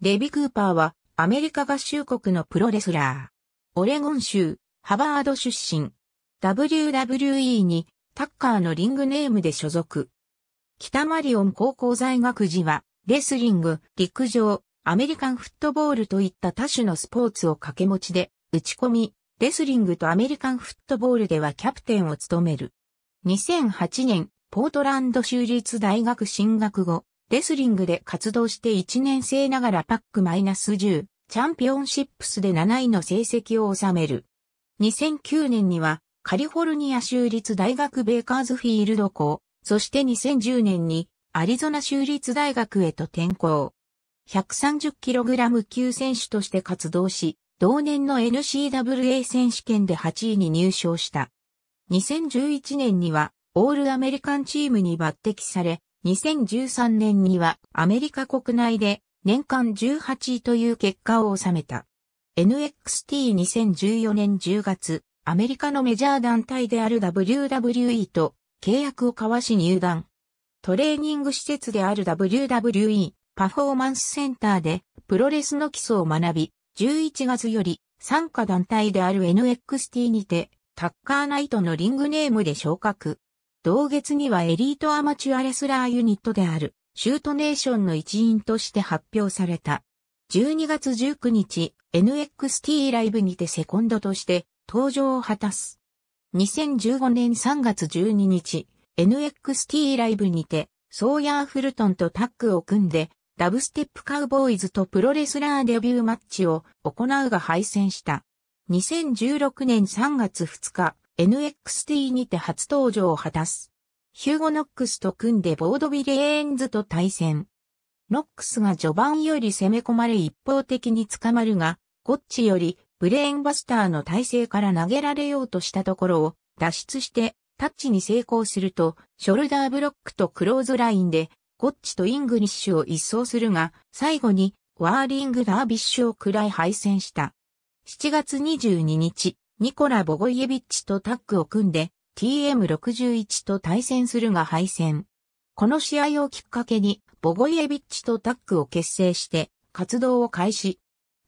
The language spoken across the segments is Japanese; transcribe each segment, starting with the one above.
デビ・クーパーはアメリカ合衆国のプロレスラー。オレゴン州、ハバード出身。WWE にタッカーのリングネームで所属。北マリオン高校在学時は、レスリング、陸上、アメリカンフットボールといった多種のスポーツを掛け持ちで、打ち込み、レスリングとアメリカンフットボールではキャプテンを務める。2008年、ポートランド州立大学進学後、レスリングで活動して1年生ながらパックマイナ -10 チャンピオンシップスで7位の成績を収める。2009年にはカリフォルニア州立大学ベーカーズフィールド校、そして2010年にアリゾナ州立大学へと転校。130kg 級選手として活動し、同年の n c w a 選手権で8位に入賞した。2011年にはオールアメリカンチームに抜擢され、2013年にはアメリカ国内で年間18位という結果を収めた。NXT2014 年10月、アメリカのメジャー団体である WWE と契約を交わし入団。トレーニング施設である WWE パフォーマンスセンターでプロレスの基礎を学び、11月より参加団体である NXT にてタッカーナイトのリングネームで昇格。同月にはエリートアマチュアレスラーユニットである、シュートネーションの一員として発表された。12月19日、NXT ライブにてセコンドとして登場を果たす。2015年3月12日、NXT ライブにて、ソーヤー・フルトンとタッグを組んで、ダブステップカウボーイズとプロレスラーデビューマッチを行うが敗戦した。2016年3月2日、NXT にて初登場を果たす。ヒューゴ・ノックスと組んでボードビレーンズと対戦。ノックスが序盤より攻め込まれ一方的に捕まるが、ゴッチよりブレーンバスターの体勢から投げられようとしたところを脱出してタッチに成功すると、ショルダーブロックとクローズラインで、ゴッチとイングリッシュを一掃するが、最後にワーリングダービッシュをくらい敗戦した。7月22日、ニコラ・ボゴイエビッチとタッグを組んで TM61 と対戦するが敗戦。この試合をきっかけにボゴイエビッチとタッグを結成して活動を開始。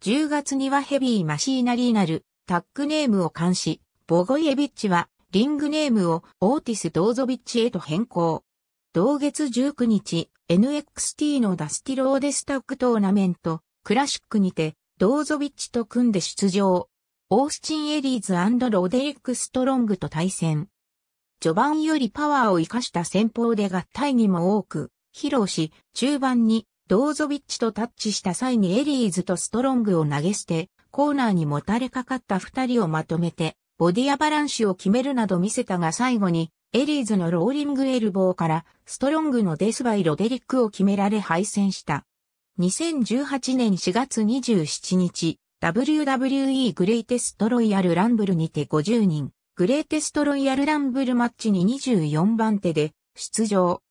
10月にはヘビーマシーナリーナルタッグネームを監視、ボゴイエビッチはリングネームをオーティス・ドーゾビッチへと変更。同月19日、NXT のダスティローデスタッグトーナメント、クラシックにて、ドーゾビッチと組んで出場。オースチン・エリーズロデリック・ストロングと対戦。序盤よりパワーを生かした戦法で合体にも多く披露し、中盤にドーゾビッチとタッチした際にエリーズとストロングを投げ捨て、コーナーにもたれかかった二人をまとめて、ボディアバランシュを決めるなど見せたが最後に、エリーズのローリングエルボーから、ストロングのデスバイロデリックを決められ敗戦した。2018年4月27日、WWE グレイテストロイヤルランブルにて50人、グレイテストロイヤルランブルマッチに24番手で出場。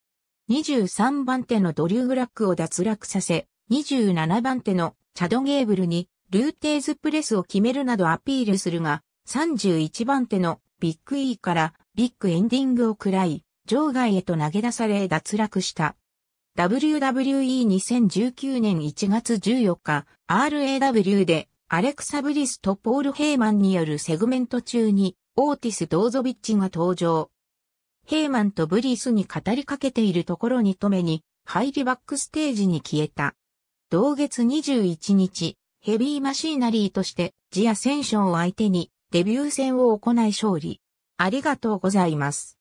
23番手のドリュー・グラックを脱落させ、27番手のチャド・ゲーブルにルーテーズプレスを決めるなどアピールするが、31番手のビッグ E からビッグエンディングを喰らい、場外へと投げ出され脱落した。WWE2019 年1月14日、RAW でアレクサ・ブリスとポール・ヘイマンによるセグメント中に、オーティス・ドーゾビッチが登場。ヘイマンとブリスに語りかけているところに止めに、入りバックステージに消えた。同月21日、ヘビーマシーナリーとしてジアセンションを相手にデビュー戦を行い勝利。ありがとうございます。